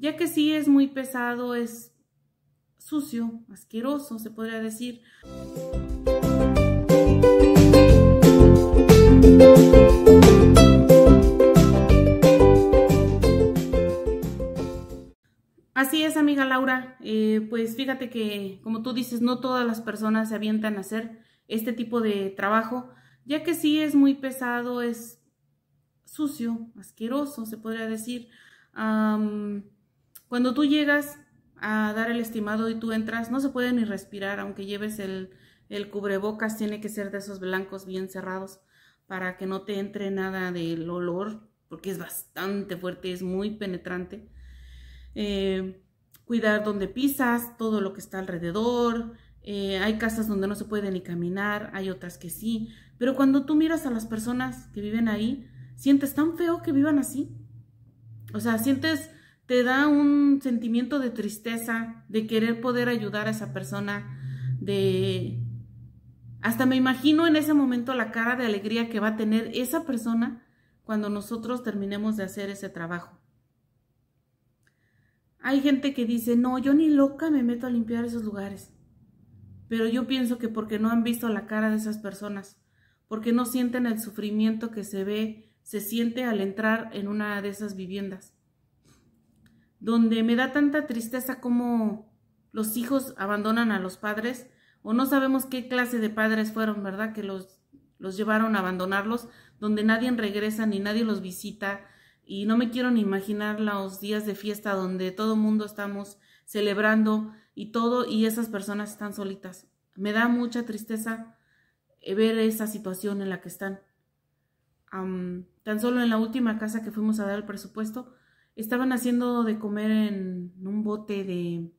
ya que sí es muy pesado, es sucio, asqueroso, se podría decir. Así es, amiga Laura. Eh, pues fíjate que, como tú dices, no todas las personas se avientan a hacer este tipo de trabajo, ya que sí es muy pesado, es sucio, asqueroso, se podría decir. Cuando tú llegas a dar el estimado y tú entras, no se puede ni respirar, aunque lleves el, cubrebocas, tiene que ser de esos blancos bien cerrados para que no te entre nada del olor, porque es bastante fuerte, es muy penetrante. Eh, cuidar dónde pisas, todo lo que está alrededor. Eh, hay casas donde no se puede ni caminar, hay otras que sí. Pero cuando tú miras a las personas que viven ahí, sientes tan feo que vivan así. O sea, sientes te da un sentimiento de tristeza, de querer poder ayudar a esa persona, de... Hasta me imagino en ese momento la cara de alegría que va a tener esa persona cuando nosotros terminemos de hacer ese trabajo. Hay gente que dice, no, yo ni loca me meto a limpiar esos lugares. Pero yo pienso que porque no han visto la cara de esas personas, porque no sienten el sufrimiento que se ve, se siente al entrar en una de esas viviendas donde me da tanta tristeza como los hijos abandonan a los padres o no sabemos qué clase de padres fueron, ¿verdad? Que los, los llevaron a abandonarlos, donde nadie regresa ni nadie los visita. Y no me quiero ni imaginar los días de fiesta donde todo mundo estamos celebrando y todo y esas personas están solitas. Me da mucha tristeza eh, ver esa situación en la que están. tan solo en la última casa que fuimos a dar el presupuesto, estaban haciendo de comer en un bote de...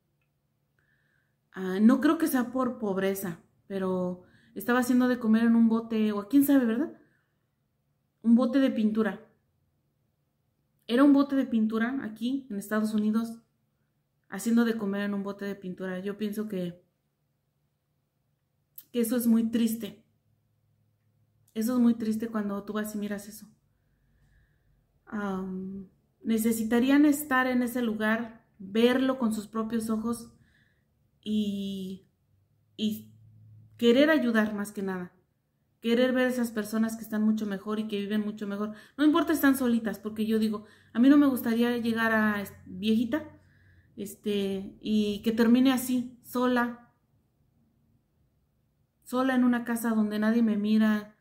Ah, no creo que sea por pobreza, pero estaba haciendo de comer en un bote, o quién sabe, ¿verdad? Un bote de pintura. Era un bote de pintura aquí, en Estados Unidos, haciendo de comer en un bote de pintura. Yo pienso que, que eso es muy triste. Eso es muy triste cuando tú vas y miras eso necesitarían estar en ese lugar, verlo con sus propios ojos y, y querer ayudar más que nada. Querer ver esas personas que están mucho mejor y que viven mucho mejor. No importa están solitas, porque yo digo, a mí no me gustaría llegar a viejita este, y que termine así, sola, sola en una casa donde nadie me mira,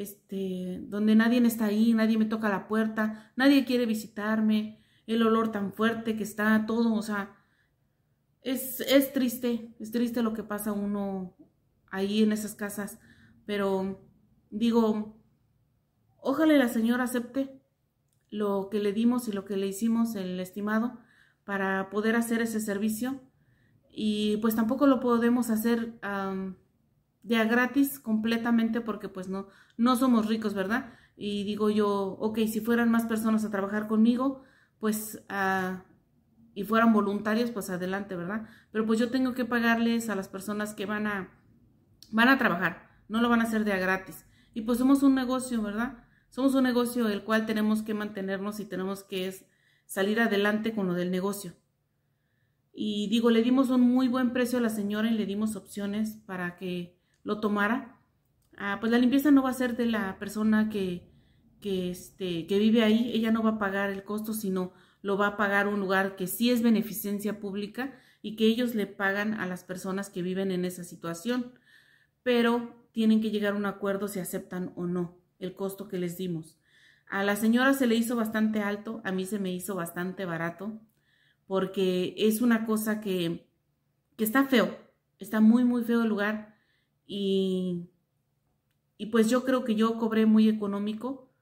este, donde nadie está ahí, nadie me toca la puerta, nadie quiere visitarme, el olor tan fuerte que está todo, o sea, es, es triste, es triste lo que pasa uno ahí en esas casas, pero digo, ojalá la señora acepte lo que le dimos y lo que le hicimos el estimado para poder hacer ese servicio y pues tampoco lo podemos hacer de a gratis completamente porque pues no, no somos ricos, ¿verdad? Y digo yo, ok, si fueran más personas a trabajar conmigo, pues ah, y fueran voluntarios, pues adelante, ¿verdad? Pero pues yo tengo que pagarles a las personas que van a, van a trabajar, no lo van a hacer de a gratis. Y pues somos un negocio, ¿verdad? Somos un negocio el cual tenemos que mantenernos y tenemos que salir adelante con lo del negocio. Y digo, le dimos un muy buen precio a la señora y le dimos opciones para que lo tomara, ah, pues la limpieza no va a ser de la persona que, que, este, que vive ahí, ella no va a pagar el costo, sino lo va a pagar un lugar que sí es beneficencia pública y que ellos le pagan a las personas que viven en esa situación, pero tienen que llegar a un acuerdo si aceptan o no el costo que les dimos. A la señora se le hizo bastante alto, a mí se me hizo bastante barato, porque es una cosa que, que está feo, está muy, muy feo el lugar y, y pues yo creo que yo cobré muy económico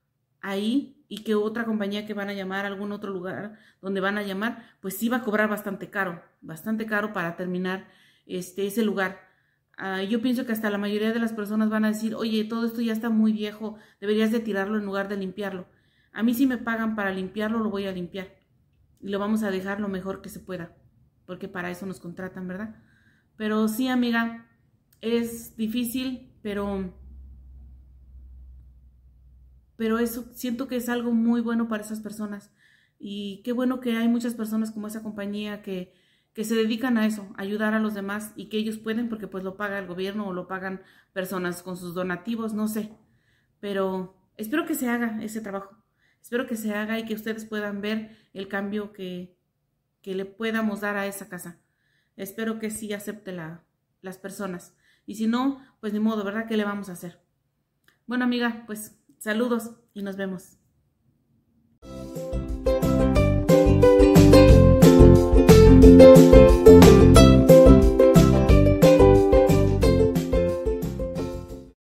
ahí y que otra compañía que van a llamar, algún otro lugar donde van a llamar, pues sí va a cobrar bastante caro, bastante caro para terminar este, ese lugar. Ah, yo pienso que hasta la mayoría de las personas van a decir, oye, todo esto ya está muy viejo, deberías de tirarlo en lugar de limpiarlo. A mí si me pagan para limpiarlo, lo voy a limpiar. Y lo vamos a dejar lo mejor que se pueda, porque para eso nos contratan, ¿verdad? Pero sí, amiga, es difícil, pero pero eso siento que es algo muy bueno para esas personas. Y qué bueno que hay muchas personas como esa compañía que, que se dedican a eso, ayudar a los demás y que ellos pueden porque pues lo paga el gobierno o lo pagan personas con sus donativos, no sé. Pero espero que se haga ese trabajo. Espero que se haga y que ustedes puedan ver el cambio que, que le podamos dar a esa casa. Espero que sí acepte la, las personas. Y si no, pues ni modo, ¿verdad? ¿Qué le vamos a hacer? Bueno, amiga, pues saludos y nos vemos.